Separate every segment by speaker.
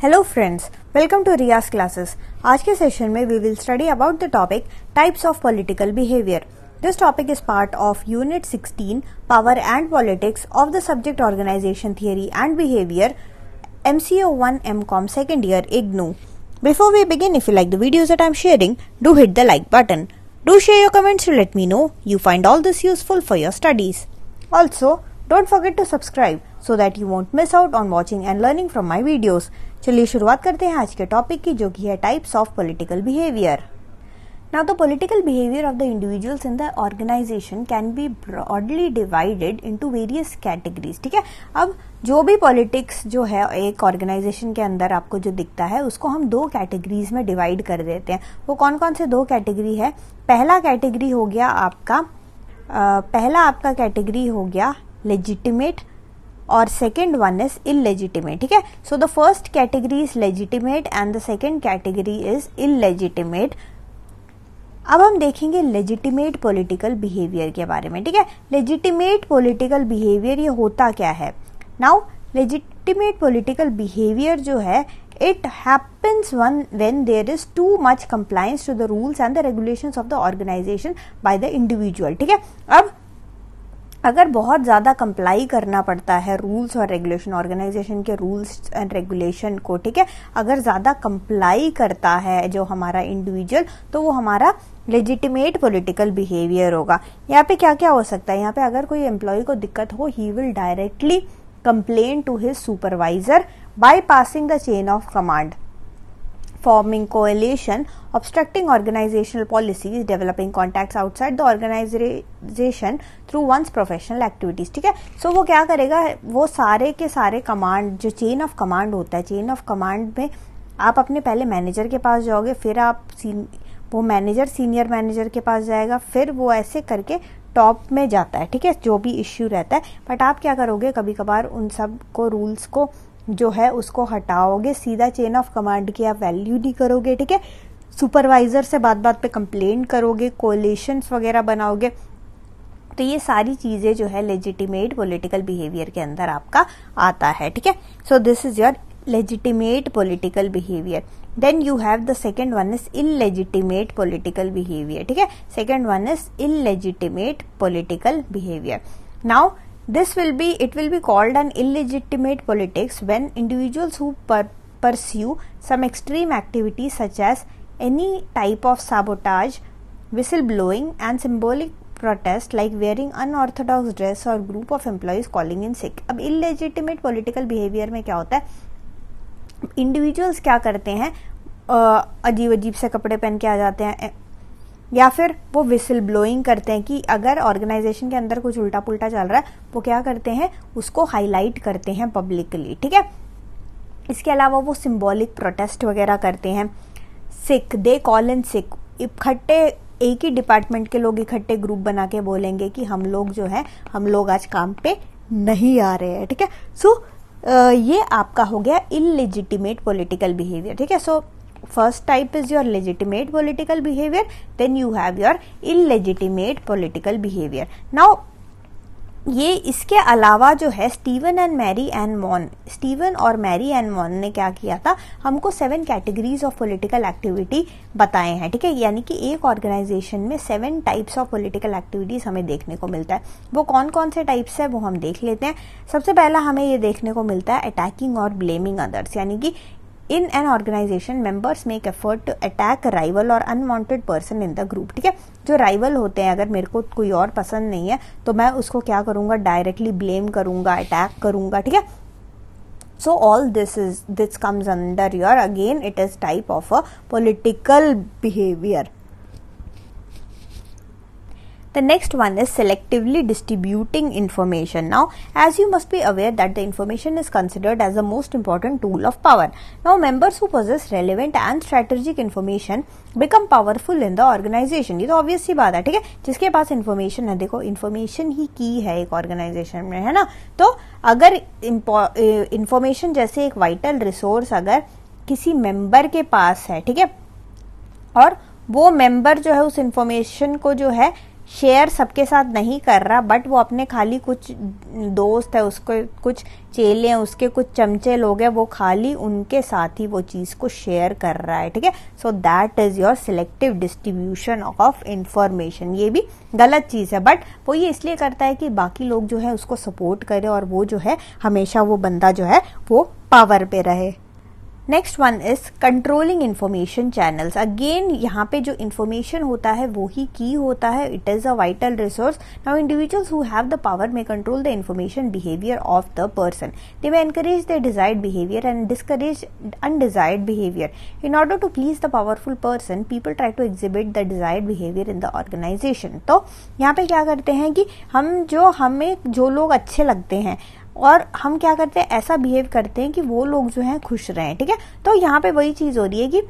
Speaker 1: Hello friends, welcome to Riya's classes. आज के session में we will study about the topic types of political behavior. This topic is part of Unit 16 Power and Politics of the subject Organization Theory and Behavior MCO 1 MCOM second year IGNU. Before we begin, if you like the videos that I'm sharing, do hit the like button. Do share your comments to let me know you find all this useful for your studies. Also, don't forget to subscribe so that you won't miss out on watching and learning from my videos. चलिए शुरुआत करते हैं आज के topic की जो कि है types of political behaviour now the political behaviour of the individuals in the organisation can be broadly divided into various categories ठीक है अब जो भी पॉलिटिक्स जो है एक ऑर्गेनाइजेशन के अंदर आपको जो दिखता है उसको हम दो कैटेगरीज में डिवाइड कर देते हैं वो कौन कौन से दो कैटेगरी है पहला कैटेगरी हो गया आपका आ, पहला आपका कैटेगरी हो गया लेजिटिमेट और सेकेंड वन इज इलेजिटिमेट ठीक है so the first category is legitimate and the second category is illegitimate अब हम देखेंगे लेजिटिमेट पॉलिटिकल बिहेवियर के बारे में ठीक है लेजिटिमेट पॉलिटिकल बिहेवियर ये होता क्या है नाउ लेजिटिमेट पॉलिटिकल बिहेवियर जो है it happens one when there is too much compliance to the rules and the regulation of the organisation by the individual ठीक है अब अगर बहुत ज़्यादा कंप्लाई करना पड़ता है रूल्स और रेगुलेशन ऑर्गेनाइजेशन के रूल्स एंड रेगुलेशन को ठीक है अगर ज़्यादा कंप्लाई करता है जो हमारा इंडिविजुअल तो वो हमारा लेजिटिमेट पॉलिटिकल बिहेवियर होगा यहाँ पे क्या क्या हो सकता है यहाँ पे अगर कोई एम्प्लॉय को दिक्कत हो ही will directly complain to his supervisor by passing the chain of command forming coalition, obstructing organizational policies, developing contacts outside the organization through one's professional activities. ठीक है सो वो क्या करेगा वो सारे के सारे कमांड जो चेन ऑफ कमांड होता है चेन ऑफ कमांड में आप अपने पहले मैनेजर के पास जाओगे फिर आप वो मैनेजर सीनियर मैनेजर के पास जाएगा फिर वो ऐसे करके टॉप में जाता है ठीक है जो भी इश्यू रहता है बट आप क्या करोगे कभी कभार उन सब को रूल्स को जो है उसको हटाओगे सीधा चेन ऑफ कमांड की आप वैल्यू नहीं करोगे ठीक है सुपरवाइजर से बात बात पे कंप्लेन करोगे कोलेशन वगैरह बनाओगे तो ये सारी चीजें जो है लेजिटिमेट पॉलिटिकल बिहेवियर के अंदर आपका आता है ठीक है so this is your legitimate political behaviour then you have the second one is illegitimate political behaviour ठीक है second one is illegitimate political behaviour now This will be, it will be called an illegitimate politics when individuals who per- pursue some extreme activity such as any type of sabotage, whistle blowing and symbolic protest like wearing unorthodox dress or group of employees calling in sick. ab illegitimate political behavior mein kya hota hai individuals kya karte hain अजीब अजीब से कपड़े पहन के आ जाते हैं या फिर वो विसिल ब्लोइंग करते हैं कि अगर ऑर्गेनाइजेशन के अंदर कुछ उल्टा पुल्टा चल रहा है वो क्या करते हैं उसको हाईलाइट करते हैं पब्लिकली ठीक है इसके अलावा वो सिम्बोलिक प्रोटेस्ट वगैरह करते हैं sick they call in sick इकट्ठे एक ही डिपार्टमेंट के लोग इकट्ठे ग्रुप बना के बोलेंगे कि हम लोग जो है हम लोग आज काम पे नहीं आ रहे हैं ठीक है सो so, ये आपका हो गया इलिजिटिमेट पॉलिटिकल बिहेवियर ठीक है सो so, first type is your legitimate political behavior then you have your illegitimate political behavior now ये इसके अलावा जो है Steven and Mary and Mon Steven और मैरी एंड मॉन ने क्या किया था हमको seven categories of political activity बताए हैं ठीक है यानी कि एक ऑर्गेनाइजेशन में seven types of political activities हमें देखने को मिलता है वो कौन कौन से टाइप्स है वो हम देख लेते हैं सबसे पहला हमें ये देखने को मिलता है अटैकिंग और ब्लेमिंग अदर्स यानी कि in an organisation members make effort to attack rival और unwanted person in the group ठीक है जो राइवल होते हैं अगर मेरे को कोई और पसंद नहीं है तो मैं उसको क्या करूंगा डायरेक्टली ब्लेम करूंगा अटैक करूंगा ठीक है so all this is this comes under your again it is type of a political behaviour The next one is selectively distributing information. Now, as you must be aware that the information is considered as the most important tool of power. Now, members who possess relevant and strategic information become powerful in the organization. ये तो obvious सी बात है ठीक है जिसके पास information है देखो information ही की है एक ऑर्गेनाइजेशन में है ना तो अगर इन्फॉर्मेशन जैसे एक वाइटल रिसोर्स अगर किसी मेंबर के पास है ठीक है और वो मेंबर जो है उस इंफॉर्मेशन को जो है शेयर सबके साथ नहीं कर रहा बट वो अपने खाली कुछ दोस्त है उसके कुछ चेले हैं उसके कुछ चमचे लोग हैं वो खाली उनके साथ ही वो चीज़ को शेयर कर रहा है ठीक है so that is your selective distribution of information ये भी गलत चीज़ है बट वो ये इसलिए करता है कि बाकी लोग जो है उसको सपोर्ट करें और वो जो है हमेशा वो बंदा जो है वो पावर पे रहे next one is controlling information channels again यहाँ पे जो इन्फॉर्मेशन होता है वो ही की होता है it is a vital resource now individuals who have the power may control the information behaviour of the person they may encourage the desired behaviour and discourage undesired behaviour in order to please the powerful person people try to exhibit the desired behaviour in the organisation तो यहाँ पे क्या करते हैं कि हम जो हमें जो लोग अच्छे लगते हैं और हम क्या करते हैं ऐसा बिहेव करते हैं कि वो लोग जो हैं खुश रहें ठीक है तो यहाँ पे वही चीज़ हो रही है कि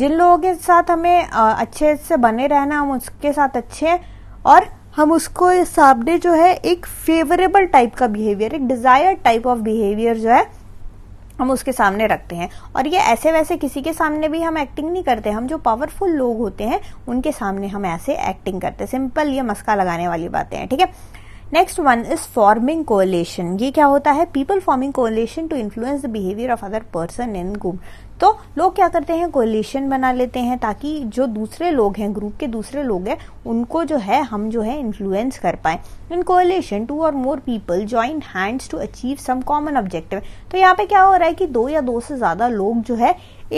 Speaker 1: जिन लोगों के साथ हमें अच्छे से बने रहना हम उसके साथ अच्छे हैं और हम उसको सामने जो है एक फेवरेबल टाइप का बिहेवियर एक डिज़ायर टाइप ऑफ बिहेवियर जो है हम उसके सामने रखते हैं और ये ऐसे वैसे किसी के सामने भी हम एक्टिंग नहीं करते हम जो पावरफुल लोग होते हैं उनके सामने हम ऐसे एक्टिंग करते हैं सिंपल ये मस्का लगाने वाली बातें हैं ठीक है next one is forming coalition ये क्या होता है people forming coalition to influence the behaviour of other person in group तो लोग क्या करते हैं कोलेशन बना लेते हैं ताकि जो दूसरे लोग हैं ग्रुप के दूसरे लोग हैं उनको जो है हम जो है इन्फ्लुएंस कर पाए इन कोलेशन टू और more people join hands to achieve some common objective तो यहाँ पे क्या हो रहा है कि दो या दो से ज्यादा लोग जो है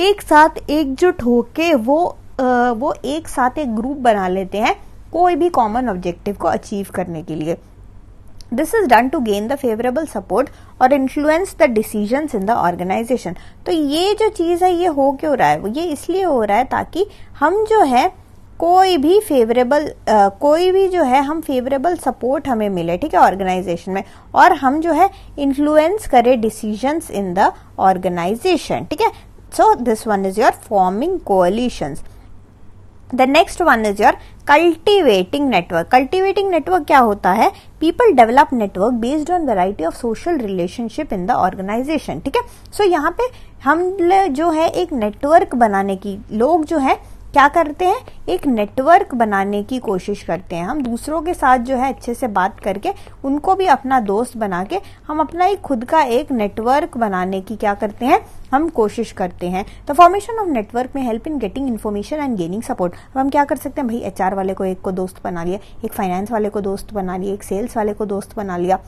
Speaker 1: एक साथ एकजुट होके वो आ, वो एक साथ एक ग्रुप बना लेते हैं कोई भी कॉमन ऑब्जेक्टिव को अचीव करने के लिए this is done to gain the favourable support और influence the decision in the organisation तो ये जो चीज है ये हो क्यों रहा है ये इसलिए हो रहा है ताकि हम जो है कोई भी फेवरेबल कोई भी जो है हम फेवरेबल सपोर्ट हमें मिले ठीक है ऑर्गेनाइजेशन में और हम जो है इन्फ्लुएंस करें डिसीजन इन द ऑर्गेनाइजेशन ठीक है so this one is your forming coalitions the next one is your cultivating network cultivating network क्या होता है people develop network based on variety of social relationship in the organisation ठीक है सो यहाँ पे हम जो है एक नेटवर्क बनाने की लोग जो है क्या करते हैं एक नेटवर्क बनाने की कोशिश करते हैं हम दूसरों के साथ जो है अच्छे से बात करके उनको भी अपना दोस्त बना के हम अपना एक खुद का एक नेटवर्क बनाने की क्या करते हैं हम कोशिश करते हैं तो फॉर्मेशन ऑफ नेटवर्क में help in getting information and gaining support अब हम क्या कर सकते हैं भाई एच वाले को एक को दोस्त बना लिया एक फाइनेंस वाले को दोस्त बना लिया एक सेल्स वाले को दोस्त बना लिया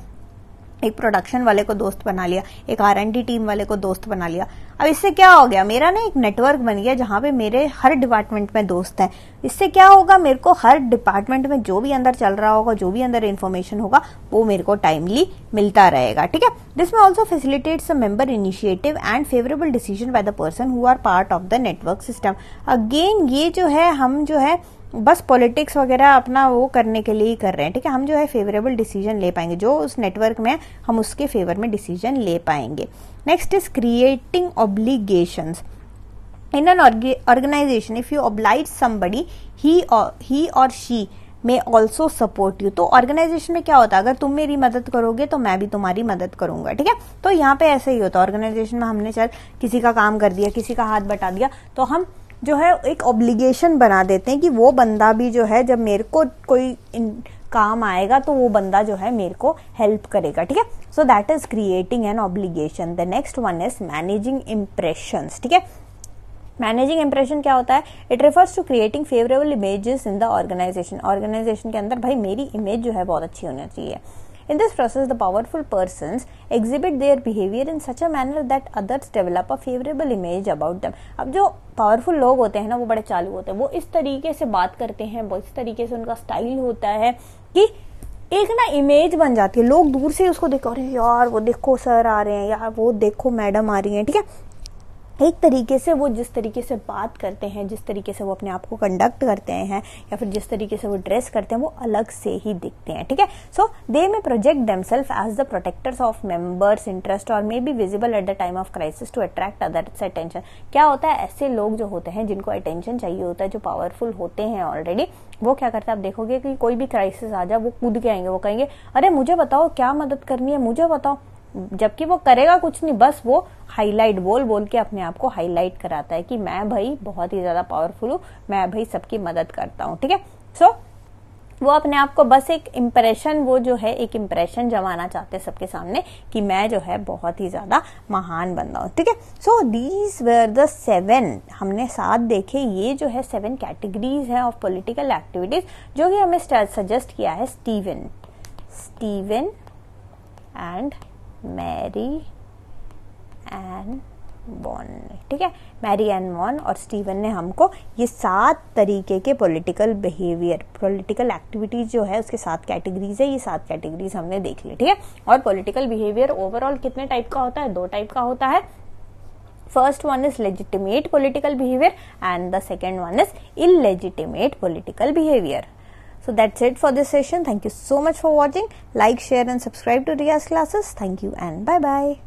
Speaker 1: एक प्रोडक्शन वाले को दोस्त बना लिया एक आर एन डी टीम वाले को दोस्त बना लिया अब इससे क्या हो गया मेरा ना एक नेटवर्क बन गया जहां पे मेरे हर डिपार्टमेंट में दोस्त हैं इससे क्या होगा मेरे को हर डिपार्टमेंट में जो भी अंदर चल रहा होगा जो भी अंदर इन्फॉर्मेशन होगा वो मेरे को टाइमली मिलता रहेगा ठीक है this may also facilitates member initiative and favourable decision by the person who are part of the network system again ये जो है हम जो है बस पॉलिटिक्स वगैरह अपना वो करने के लिए ही कर रहे हैं ठीक है हम जो है फेवरेबल डिसीजन ले पाएंगे जो उस नेटवर्क में हम उसके फेवर में डिसीजन ले पाएंगे next is creating obligations in an organisation if you oblige somebody he और she may also support you तो ऑर्गेनाइजेशन में क्या होता है अगर तुम मेरी मदद करोगे तो मैं भी तुम्हारी मदद करूंगा ठीक है तो यहाँ पे ऐसे ही होता है ऑर्गेनाइजेशन में हमने चल किसी का काम कर दिया किसी का हाथ बटा दिया तो हम जो है एक ऑब्लिगेशन बना देते हैं कि वो बंदा भी जो है जब मेरे को कोई काम आएगा तो वो बंदा जो है मेरे को हेल्प करेगा ठीक है so that is creating an obligation the next one is managing impression ठीक है मैनेजिंग इंप्रेशन क्या होता है it refers to creating favourable images in the organisation organisation के अंदर भाई मेरी इमेज जो है बहुत अच्छी होनी चाहिए In this process, the powerful persons exhibit their behavior in such a manner that others develop a favorable image about them. अब जो पावरफुल लोग होते हैं ना वो बड़े चालू होते हैं वो इस तरीके से बात करते हैं वो इस तरीके से उनका स्टाइल होता है कि एक ना इमेज बन जाती है लोग दूर से उसको देखो अरे यार वो देखो सर आ रहे हैं यार वो देखो मैडम आ रही हैं ठीक है एक तरीके से वो जिस तरीके से बात करते हैं जिस तरीके से वो अपने आप को कंडक्ट करते हैं या फिर जिस तरीके से वो ड्रेस करते हैं वो अलग से ही दिखते हैं ठीक है so they may project themselves as the protectors of members interest और may be visible at the time of crisis to attract others attention क्या होता है ऐसे लोग जो होते हैं जिनको अटेंशन चाहिए होता है जो पावरफुल होते हैं ऑलरेडी वो क्या करते हैं आप देखोगे कि कोई भी क्राइसिस आ जाए वो कूद के आएंगे वो कहेंगे अरे मुझे बताओ क्या मदद करनी है मुझे बताओ जबकि वो करेगा कुछ नहीं बस वो हाईलाइट बोल बोल के अपने आप को हाईलाइट कराता है कि मैं भाई बहुत ही ज्यादा पावरफुल हूँ मैं भाई सबकी मदद करता हूँ ठीक है सो वो अपने आप को बस एक इम्प्रेशन वो जो है एक इम्प्रेशन जमाना चाहते हैं सबके सामने कि मैं जो है बहुत ही ज़्यादा महान बन रहा हूँ ठीक है so these were the seven हमने साथ देखे ये जो है सेवन कैटेगरीज है ऑफ पॉलिटिकल एक्टिविटीज़ जो कि हमें सजेस्ट किया है Steven Steven and Mary and Von ने ठीक है मैरी एंड वॉन और स्टीवन ने हमको ये सात तरीके के पॉलिटिकल बिहेवियर पॉलिटिकल एक्टिविटीज जो है उसके सात कैटेगरीज है ये सात कैटेगरीज हमने देख ली ठीक है और पॉलिटिकल बिहेवियर ओवरऑल कितने टाइप का होता है दो टाइप का होता है first one is legitimate political behaviour and the second one is illegitimate political behaviour So that's it for this session. Thank you so much for watching. Like, share, and subscribe to Ria's classes. Thank you, and bye bye.